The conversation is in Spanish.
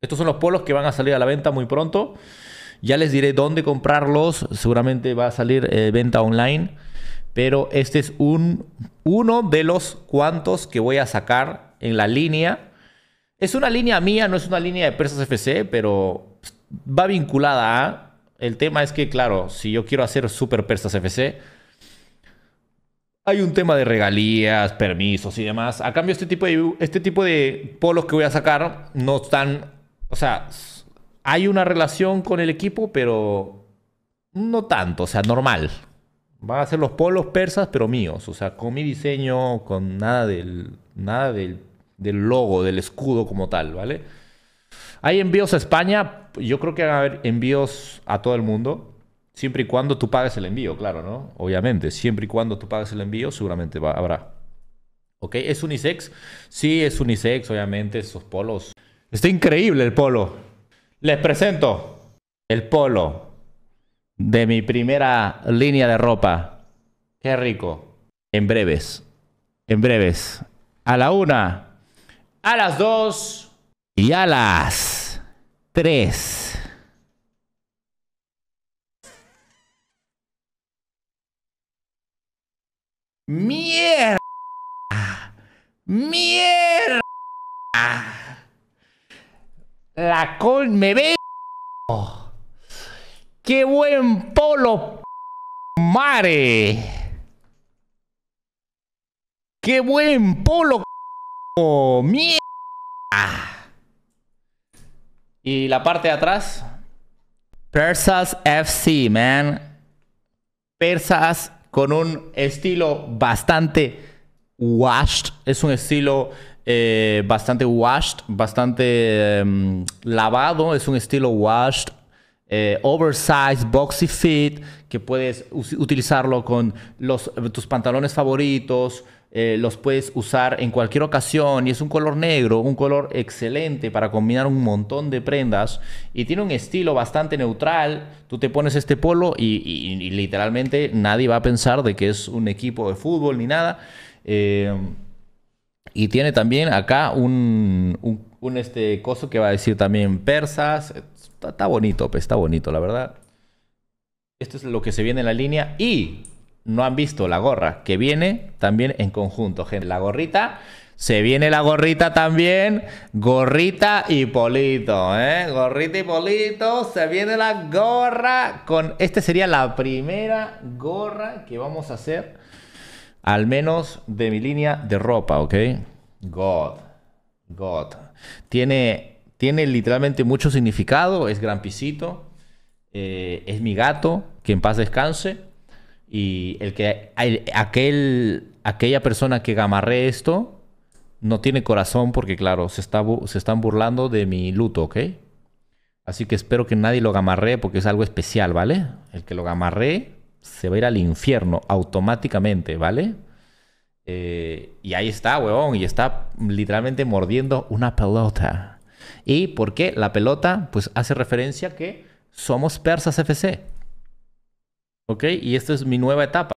Estos son los polos que van a salir a la venta muy pronto. Ya les diré dónde comprarlos. Seguramente va a salir eh, venta online. Pero este es un, uno de los cuantos que voy a sacar en la línea. Es una línea mía, no es una línea de Persas FC, pero va vinculada a... El tema es que, claro, si yo quiero hacer Super Persas FC, hay un tema de regalías, permisos y demás. A cambio, este tipo de, este tipo de polos que voy a sacar no están. O sea, hay una relación con el equipo, pero no tanto, o sea, normal. Van a ser los polos persas, pero míos. O sea, con mi diseño, con nada del. Nada del, del logo, del escudo como tal, ¿vale? Hay envíos a España. Yo creo que van a haber envíos a todo el mundo. Siempre y cuando tú pagues el envío, claro, ¿no? Obviamente, siempre y cuando tú pagues el envío, seguramente va, habrá. ¿Ok? ¿Es unisex? Sí, es unisex, obviamente, esos polos. Está increíble el polo. Les presento el polo de mi primera línea de ropa. Qué rico. En breves. En breves. A la una, a las dos y a las tres. Mierda. Mierda. La col me ve. Qué buen polo, mare. Qué buen polo, mierda. Y la parte de atrás. Persas FC, man. Persas con un estilo bastante washed. Es un estilo eh, bastante washed, bastante em, lavado. Es un estilo washed eh, oversized, boxy fit, que puedes utilizarlo con tus pantalones favoritos, eh, los puedes usar en cualquier ocasión y es un color negro, un color excelente para combinar un montón de prendas y tiene un estilo bastante neutral. Tú te pones este polo y, literalmente nadie va a pensar de que es un equipo de fútbol ni nada. Eh, y tiene también acá un un este coso que va a decir también persas. Está, bonito, pues, está bonito, la verdad. Esto es lo que se viene en la línea y no han visto la gorra que viene también en conjunto, gente. La gorrita se viene la gorrita también. Gorrita y polito, ¿eh? Gorrita y polito. Se viene la gorra. Con... Esta sería la primera gorra que vamos a hacer. Al menos de mi línea de ropa, ¿ok? God. God. Tiene, tiene literalmente mucho significado, es gran pisito, eh, es mi gato, que en paz descanse. Y el que, aquel, aquella persona que gamarré esto no tiene corazón porque, claro, se, está, se están burlando de mi luto, ¿ok? Así que espero que nadie lo gamarre porque es algo especial, ¿vale? El que lo gamarre se va a ir al infierno automáticamente, ¿vale? Eh, y ahí está, huevón, y está literalmente mordiendo una pelota. ¿Y por qué la pelota? Pues hace referencia que somos Persas FC. ¿Ok? Y esta es mi nueva etapa.